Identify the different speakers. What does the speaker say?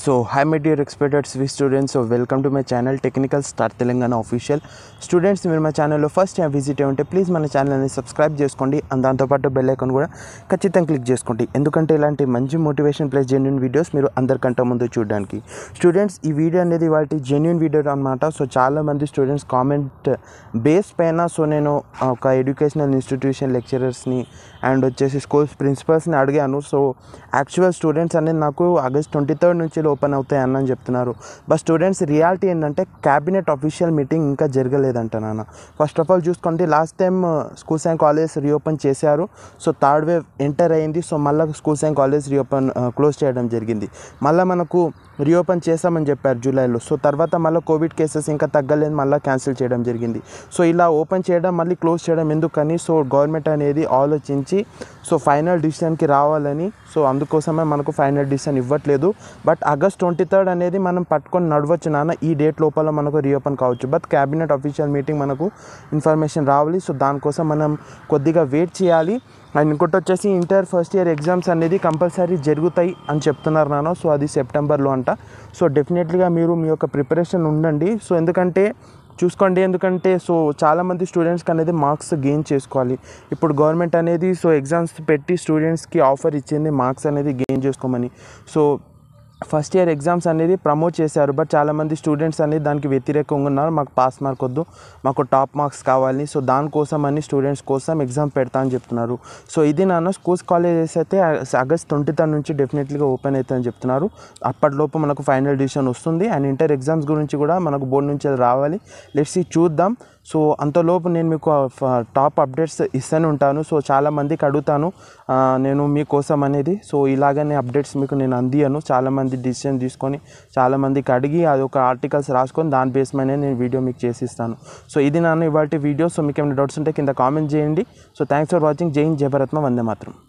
Speaker 1: so hi my dear expected వి students so welcome to my channel technical star Telangana official students మీరు మా ఛానల్లో first time visit అయ్యి ఉంటే ప్లీజ్ మన ఛానల్ని సబ్స్క్రైబ్ చేసుకోండి అండ్ దాంతోపాటు బెల్ ఐకాన్ కూడా ఖచ్చితంగా క్లిక్ చేసుకోండి ఎందుకంటే ఇలాంటి మంచి మోటివేషన్ ప్లస్ జెన్యున్ వీడియోస్ మీరు అందరికంటే ముందు చూడడానికి స్టూడెంట్స్ ఈ వీడియో అనేది వాటి జెన్యున్ వీడియో అనమాట సో చాలామంది స్టూడెంట్స్ కామెంట్ బేస్ పైన సో నేను ఒక ఎడ్యుకేషనల్ ఇన్స్టిట్యూషన్ లెక్చరర్స్ని అండ్ వచ్చేసి స్కూల్స్ ప్రిన్సిపల్స్ని అడిగాను సో యాక్చువల్ స్టూడెంట్స్ అనేది నాకు ఆగస్ట్ ట్వంటీ థర్డ్ నుంచి యూనివర్సిటీలు ఓపెన్ అవుతాయన్నని చెప్తున్నారు బట్ స్టూడెంట్స్ రియాలిటీ ఏంటంటే క్యాబినెట్ అఫీషియల్ మీటింగ్ ఇంకా జరగలేదంట నాన్న ఫస్ట్ ఆఫ్ ఆల్ చూసుకుంటే last time schools and colleges reopen చేశారు సో థర్డ్ వేవ్ ఎంటర్ అయింది సో మళ్ళీ schools and college reopen close చేయడం జరిగింది మళ్ళీ మనకు రీఓపెన్ చేస్తామని చెప్పారు జూలైలో సో తర్వాత మళ్ళీ కోవిడ్ కేసెస్ ఇంకా తగ్గలేదు మళ్ళీ క్యాన్సిల్ చేయడం జరిగింది సో ఇలా ఓపెన్ చేయడం మళ్ళీ క్లోజ్ చేయడం ఎందుకని సో గవర్నమెంట్ అనేది ఆలోచించి సో ఫైనల్ డిసిషన్కి రావాలని సో అందుకోసమే మనకు ఫైనల్ డిసిషన్ ఇవ్వట్లేదు బట్ ఆగస్ట్ ట్వంటీ థర్డ్ అనేది మనం పట్టుకొని నడవచ్చు నాన్న ఈ డేట్ లోపల మనకు రీఓపెన్ కావచ్చు బట్ క్యాబినెట్ అఫీషియల్ మీటింగ్ మనకు ఇన్ఫర్మేషన్ రావాలి సో దానికోసం మనం కొద్దిగా వెయిట్ చేయాలి అండ్ ఇంకోటి వచ్చేసి ఇంటర్ ఫస్ట్ ఇయర్ ఎగ్జామ్స్ అనేది కంపల్సరీ జరుగుతాయి అని చెప్తున్నారు నాన్న సో అది సెప్టెంబర్లో అంట సో డెఫినెట్లీగా మీరు మీ యొక్క ప్రిపరేషన్ ఉండండి సో ఎందుకంటే చూసుకోండి ఎందుకంటే సో చాలామంది స్టూడెంట్స్కి అనేది మార్క్స్ గెయిన్ చేసుకోవాలి ఇప్పుడు గవర్నమెంట్ అనేది సో ఎగ్జామ్స్ పెట్టి స్టూడెంట్స్కి ఆఫర్ ఇచ్చింది మార్క్స్ అనేది గెయిన్ చేసుకోమని సో ఫస్ట్ ఇయర్ ఎగ్జామ్స్ అనేది ప్రమోట్ చేశారు బట్ చాలామంది స్టూడెంట్స్ అనేది దానికి వ్యతిరేకంగా ఉన్నారు మాకు పాస్ మార్క్ వద్దు మాకు టాప్ మార్క్స్ కావాలి సో దానికోసం అని స్టూడెంట్స్ కోసం ఎగ్జామ్ పెడతా అని చెప్తున్నారు సో ఇది నాన్న స్కూల్స్ కాలేజెస్ అయితే ఆగస్ట్ ట్వంటీ థర్డ్ నుంచి డెఫినెట్లీగా ఓపెన్ అవుతుందని చెప్తున్నారు అప్పటిలోపు మనకు ఫైనల్ డిసిషన్ వస్తుంది అండ్ ఇంటర్ ఎగ్జామ్స్ గురించి కూడా మనకు బోర్డు నుంచి అది రావాలి లెట్స్ ఈ చూద్దాం సో అంతలోపు నేను మీకు టాప్ అప్డేట్స్ ఇస్తూనే ఉంటాను సో చాలామందికి అడుగుతాను నేను మీకోసం అనేది సో ఇలాగనే అప్డేట్స్ మీకు నేను అందియను చాలామంది చాలామంది డిసిషన్ తీసుకొని చాలామందికి అడిగి అది ఒక ఆర్టికల్స్ రాసుకొని దాని బేస్ మీద నేను వీడియో మీకు చేసిస్తాను సో ఇది నన్ను ఇవాటి వీడియో సో మీకు ఏమైనా డౌట్స్ ఉంటే కింద కామెంట్ చేయండి సో థ్యాంక్స్ ఫర్ వాచింగ్ జై హింద్ జయభరత్మ వందే మాత్రం